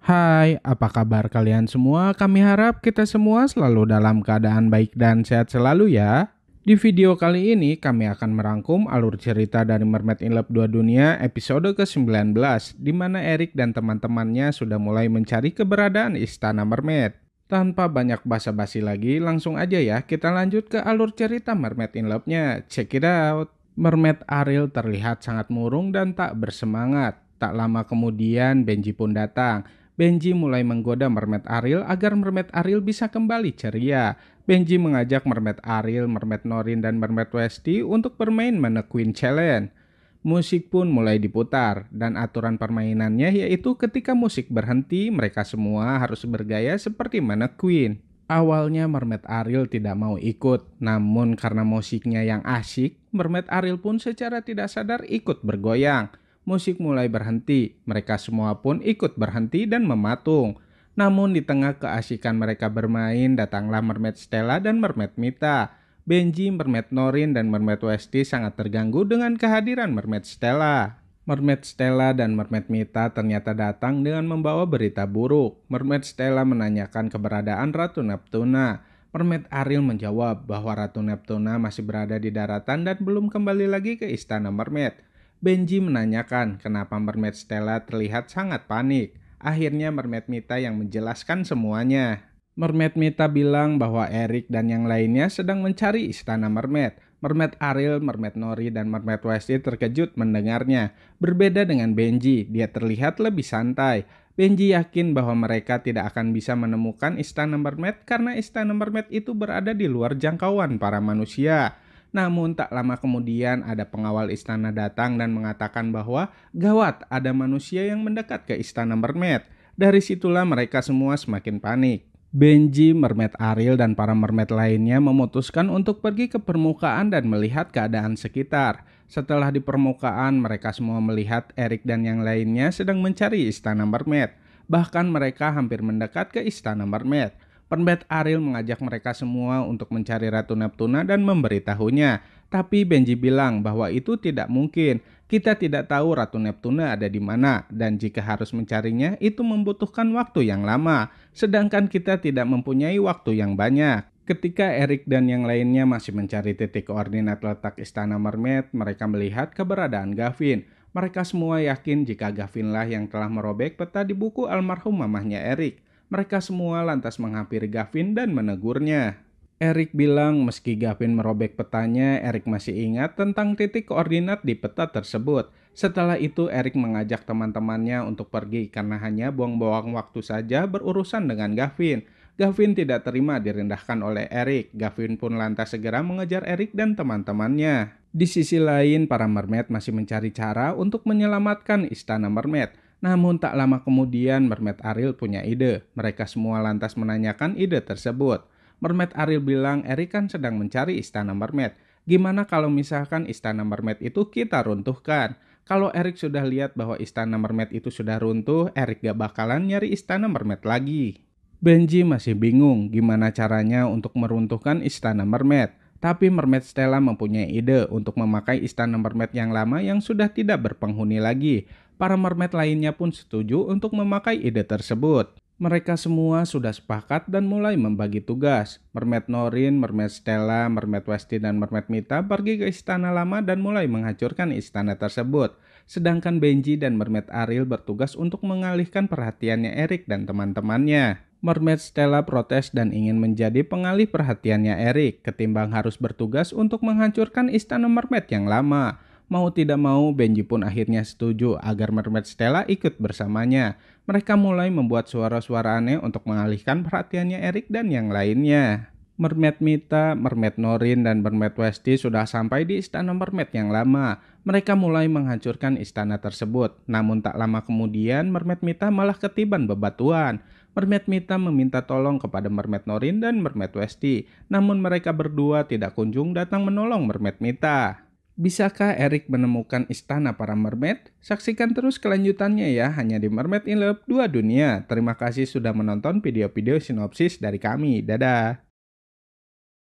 Hai, apa kabar kalian semua? Kami harap kita semua selalu dalam keadaan baik dan sehat selalu ya. Di video kali ini kami akan merangkum alur cerita dari Mermaid in Love 2 Dunia episode ke-19 di mana Eric dan teman-temannya sudah mulai mencari keberadaan Istana Mermaid. Tanpa banyak basa-basi lagi, langsung aja ya kita lanjut ke alur cerita Mermaid in Love-nya. Check it out. Mermaid Ariel terlihat sangat murung dan tak bersemangat. Tak lama kemudian Benji pun datang. Benji mulai menggoda Mermet Ariel agar Mermet Ariel bisa kembali ceria. Benji mengajak Mermet Ariel, Mermet Norin, dan Mermet Westy untuk bermain Mannequin Challenge. Musik pun mulai diputar, dan aturan permainannya yaitu ketika musik berhenti, mereka semua harus bergaya seperti Mannequin. Awalnya Mermet Ariel tidak mau ikut, namun karena musiknya yang asik Mermet Ariel pun secara tidak sadar ikut bergoyang musik mulai berhenti. Mereka semua pun ikut berhenti dan mematung. Namun di tengah keasikan mereka bermain, datanglah Mermaid Stella dan Mermaid Mita. Benji, Mermaid Norin, dan Mermaid Westy sangat terganggu dengan kehadiran Mermaid Stella. Mermaid Stella dan Mermaid Mita ternyata datang dengan membawa berita buruk. Mermaid Stella menanyakan keberadaan Ratu Neptuna. Mermaid Ariel menjawab bahwa Ratu Neptuna masih berada di daratan dan belum kembali lagi ke istana Mermaid. Benji menanyakan kenapa mermaid Stella terlihat sangat panik. Akhirnya mermaid Mita yang menjelaskan semuanya. Mermaid Mita bilang bahwa Eric dan yang lainnya sedang mencari istana mermaid. Mermaid Ariel, Mermaid Nori, dan Mermaid Wesley terkejut mendengarnya. Berbeda dengan Benji, dia terlihat lebih santai. Benji yakin bahwa mereka tidak akan bisa menemukan istana mermaid karena istana mermaid itu berada di luar jangkauan para manusia. Namun tak lama kemudian ada pengawal istana datang dan mengatakan bahwa gawat ada manusia yang mendekat ke istana mermaid. Dari situlah mereka semua semakin panik. Benji, mermaid Ariel, dan para mermaid lainnya memutuskan untuk pergi ke permukaan dan melihat keadaan sekitar. Setelah di permukaan, mereka semua melihat Eric dan yang lainnya sedang mencari istana mermaid. Bahkan mereka hampir mendekat ke istana mermaid. Penbet Ariel mengajak mereka semua untuk mencari Ratu Neptuna dan memberitahunya. Tapi Benji bilang bahwa itu tidak mungkin. Kita tidak tahu Ratu Neptuna ada di mana dan jika harus mencarinya itu membutuhkan waktu yang lama. Sedangkan kita tidak mempunyai waktu yang banyak. Ketika Eric dan yang lainnya masih mencari titik koordinat letak istana mermaid, mereka melihat keberadaan Gavin. Mereka semua yakin jika Gavinlah yang telah merobek peta di buku almarhum mamahnya Eric. Mereka semua lantas menghampiri Gavin dan menegurnya. Eric bilang meski Gavin merobek petanya, Eric masih ingat tentang titik koordinat di peta tersebut. Setelah itu Eric mengajak teman-temannya untuk pergi karena hanya buang-buang waktu saja berurusan dengan Gavin. Gavin tidak terima direndahkan oleh Eric. Gavin pun lantas segera mengejar Eric dan teman-temannya. Di sisi lain, para mermaid masih mencari cara untuk menyelamatkan istana mermaid. Namun tak lama kemudian Mermet Aril punya ide. Mereka semua lantas menanyakan ide tersebut. Mermet Aril bilang Eric kan sedang mencari istana Mermet. Gimana kalau misalkan istana Mermet itu kita runtuhkan? Kalau Eric sudah lihat bahwa istana Mermet itu sudah runtuh, Eric gak bakalan nyari istana Mermet lagi. Benji masih bingung gimana caranya untuk meruntuhkan istana Mermet. Tapi Mermet Stella mempunyai ide untuk memakai istana Mermet yang lama yang sudah tidak berpenghuni lagi. Para mermaid lainnya pun setuju untuk memakai ide tersebut. Mereka semua sudah sepakat dan mulai membagi tugas. Mermaid Norin, Mermaid Stella, Mermaid Westy, dan Mermaid Mita pergi ke istana lama dan mulai menghancurkan istana tersebut. Sedangkan Benji dan Mermaid Ariel bertugas untuk mengalihkan perhatiannya Eric dan teman-temannya. Mermaid Stella protes dan ingin menjadi pengalih perhatiannya Eric ketimbang harus bertugas untuk menghancurkan istana mermaid yang lama. Mau tidak mau, Benji pun akhirnya setuju agar mermaid Stella ikut bersamanya. Mereka mulai membuat suara-suara aneh untuk mengalihkan perhatiannya Eric dan yang lainnya. Mermaid Mita, Mermaid Norin, dan Mermaid Westy sudah sampai di istana Mermaid yang lama. Mereka mulai menghancurkan istana tersebut. Namun tak lama kemudian, Mermaid Mita malah ketiban bebatuan. Mermaid Mita meminta tolong kepada Mermaid Norin dan Mermaid Westy. Namun mereka berdua tidak kunjung datang menolong Mermaid Mita. Bisakah Eric menemukan istana para mermaid? Saksikan terus kelanjutannya ya hanya di Mermaid in Love 2 Dunia. Terima kasih sudah menonton video-video sinopsis dari kami. Dadah!